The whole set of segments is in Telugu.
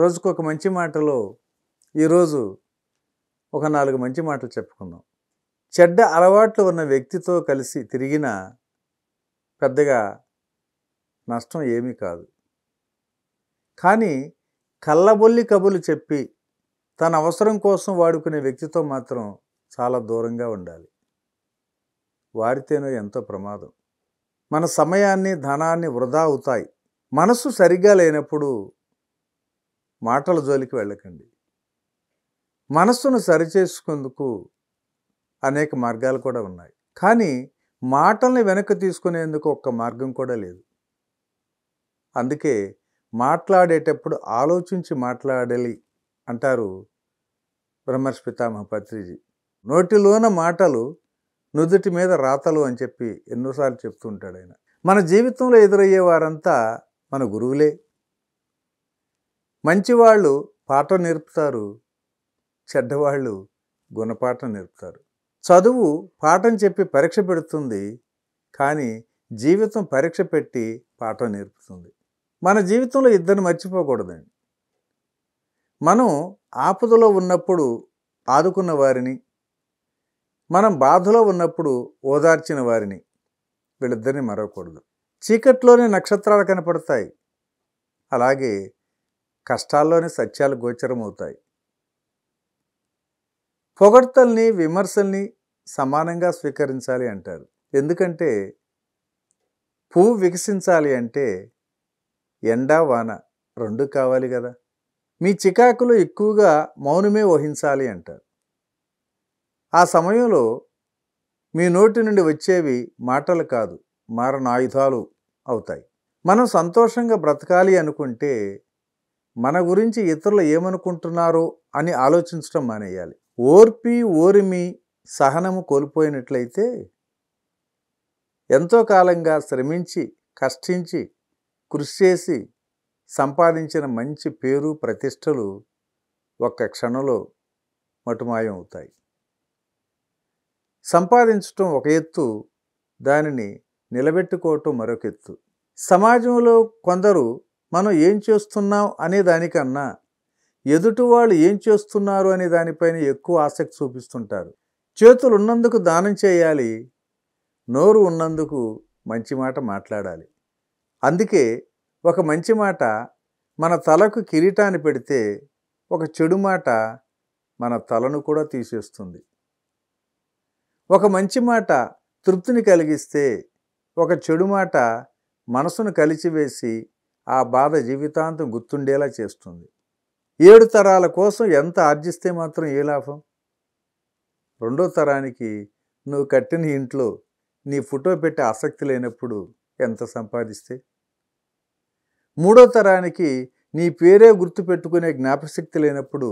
రోజుకు ఒక మంచి మాటలో ఈరోజు ఒక నాలుగు మంచి మాటలు చెప్పుకుందాం చెడ్డ అలవాట్లు ఉన్న వ్యక్తితో కలిసి తిరిగిన పెద్దగా నష్టం ఏమీ కాదు కానీ కళ్ళబొల్లి కబులు చెప్పి తన అవసరం కోసం వాడుకునే వ్యక్తితో మాత్రం చాలా దూరంగా ఉండాలి వారితేనో ఎంతో ప్రమాదం మన సమయాన్ని ధనాన్ని వృధా అవుతాయి మనసు సరిగ్గా లేనప్పుడు మాటల జోలికి వెళ్ళకండి మనస్సును సరిచేసుకుందుకు అనేక మార్గాలు కూడా ఉన్నాయి కానీ మాటల్ని వెనక్కి తీసుకునేందుకు ఒక్క మార్గం కూడా లేదు అందుకే మాట్లాడేటప్పుడు ఆలోచించి మాట్లాడాలి అంటారు బ్రహ్మర్షి పితామహ నోటిలోన మాటలు నుదుటి మీద రాతలు అని చెప్పి ఎన్నోసార్లు ఉంటాడు ఆయన మన జీవితంలో ఎదురయ్యే వారంతా మన గురువులే మంచివాళ్ళు పాఠం నేర్పుతారు చెడ్డవాళ్ళు గుణపాఠం నేర్పుతారు చదువు పాఠం చెప్పి పరీక్ష పెడుతుంది కానీ జీవితం పరీక్ష పెట్టి పాఠం నేర్పుతుంది మన జీవితంలో ఇద్దరు మర్చిపోకూడదండి మనం ఆపదలో ఉన్నప్పుడు ఆదుకున్న వారిని మనం బాధలో ఉన్నప్పుడు ఓదార్చిన వారిని వీళ్ళిద్దరిని మరవకూడదు చీకట్లోనే నక్షత్రాలు కనపడతాయి అలాగే కష్టాల్లోనే సత్యాలు గోచరం అవుతాయి పొగడ్తల్ని విమర్శల్ని సమానంగా స్వీకరించాలి అంటారు ఎందుకంటే పువ్వు వికసించాలి అంటే ఎండా వాన రెండు కావాలి కదా మీ చికాకులో ఎక్కువగా మౌనమే వహించాలి అంటారు ఆ సమయంలో మీ నోటి నుండి వచ్చేవి మాటలు కాదు మారణాయుధాలు అవుతాయి మనం సంతోషంగా బ్రతకాలి అనుకుంటే మన గురించి ఇతరులు ఏమనుకుంటున్నారో అని ఆలోచించడం మానేయాలి ఓర్పి ఓరిమి సహనము కోల్పోయినట్లయితే ఎంతో కాలంగా శ్రమించి కష్టించి కృషి చేసి సంపాదించిన మంచి పేరు ప్రతిష్టలు ఒక్క క్షణంలో మటుమాయం అవుతాయి సంపాదించటం ఒక ఎత్తు దానిని నిలబెట్టుకోవటం మరొక ఎత్తు సమాజంలో కొందరు మనం ఏం చేస్తున్నాం అనే దానికన్నా ఎదుటి వాళ్ళు ఏం చేస్తున్నారు అనే దానిపైన ఎక్కువ ఆసక్తి చూపిస్తుంటారు చేతులు ఉన్నందుకు దానం చేయాలి నోరు ఉన్నందుకు మంచి మాట మాట్లాడాలి అందుకే ఒక మంచి మాట మన తలకు కిరీటాన్ని పెడితే ఒక చెడు మాట మన తలను కూడా తీసేస్తుంది ఒక మంచి మాట తృప్తిని కలిగిస్తే ఒక చెడు మాట మనసును కలిచివేసి ఆ బాధ జీవితాంతం గుర్తుండేలా చేస్తుంది ఏడు తరాల కోసం ఎంత ఆర్జిస్తే మాత్రం ఏ లాభం రెండో తరానికి నువ్వు కట్టిన ఇంట్లో నీ ఫోటో పెట్టే ఆసక్తి లేనప్పుడు ఎంత సంపాదిస్తే మూడో తరానికి నీ పేరే గుర్తు పెట్టుకునే జ్ఞాపశక్తి లేనప్పుడు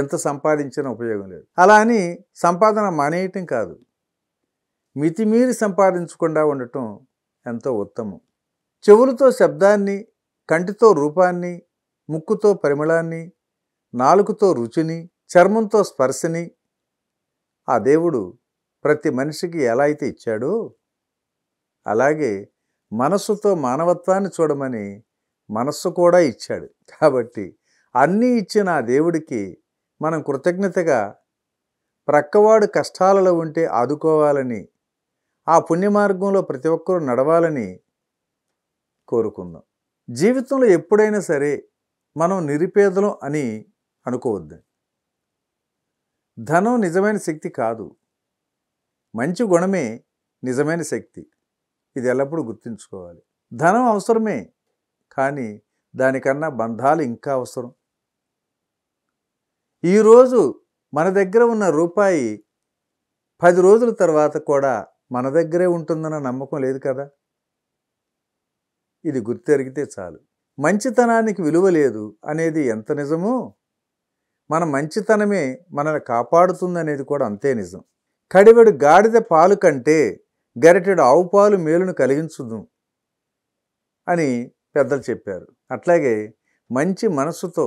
ఎంత సంపాదించినా ఉపయోగం లేదు అలా అని సంపాదన మానేయటం కాదు మితిమీరి సంపాదించకుండా ఉండటం ఎంతో ఉత్తమం చెవులతో శబ్దాన్ని కంటితో రూపాన్ని ముక్కుతో పరిమళాన్ని నాలుగుతో రుచిని చర్మంతో స్పర్శని ఆ దేవుడు ప్రతి మనిషికి ఎలా అయితే ఇచ్చాడో అలాగే మనస్సుతో మానవత్వాన్ని చూడమని మనస్సు కూడా ఇచ్చాడు కాబట్టి అన్నీ ఇచ్చిన ఆ దేవుడికి మనం కృతజ్ఞతగా ప్రక్కవాడు కష్టాలలో ఉంటే ఆదుకోవాలని ఆ పుణ్యమార్గంలో ప్రతి ఒక్కరూ నడవాలని కోరుకుందాం జీవితంలో ఎప్పుడైనా సరే మనం నిరుపేదలం అని అనుకోవద్దు ధనం నిజమైన శక్తి కాదు మంచి గుణమే నిజమైన శక్తి ఇది ఎల్లప్పుడూ గుర్తుంచుకోవాలి ధనం అవసరమే కానీ దానికన్నా బంధాలు ఇంకా అవసరం ఈరోజు మన దగ్గర ఉన్న రూపాయి పది రోజుల తర్వాత కూడా మన దగ్గరే ఉంటుందన్న నమ్మకం లేదు కదా ఇది గుర్తెరిగితే చాలు మంచితనానికి విలువ లేదు అనేది ఎంత నిజమో మన మంచితనమే మనల్ని కాపాడుతుందనేది కూడా అంతే నిజం కడివెడు గాడిద పాలు కంటే గరిటెడు ఆవు పాలు మేలును కలిగించుదు అని పెద్దలు చెప్పారు అట్లాగే మంచి మనసుతో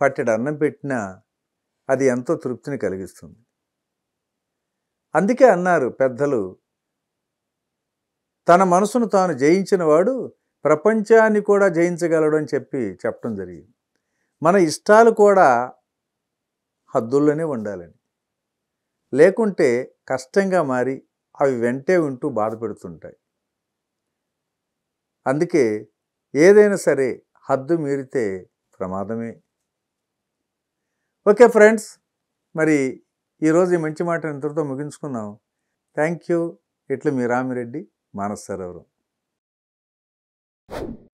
పట్టెడు అన్నం పెట్టినా అది ఎంతో తృప్తిని కలిగిస్తుంది అందుకే అన్నారు పెద్దలు తన మనసును తాను జయించినవాడు ప్రపంచాన్ని కూడా జయించగలడు అని చెప్పి చెప్పడం జరిగింది మన ఇష్టాలు కూడా హద్దుల్లోనే ఉండాలని లేకుంటే కష్టంగా మారి అవి వెంటే ఉంటూ బాధ పెడుతుంటాయి అందుకే ఏదైనా సరే హద్దు మీరితే ప్రమాదమే ఓకే ఫ్రెండ్స్ మరి ఈరోజు ఈ మంచి మాట ఇంతటితో ముగించుకుందాం థ్యాంక్ యూ ఇట్లు మీ రామిరెడ్డి మానసరోవరం you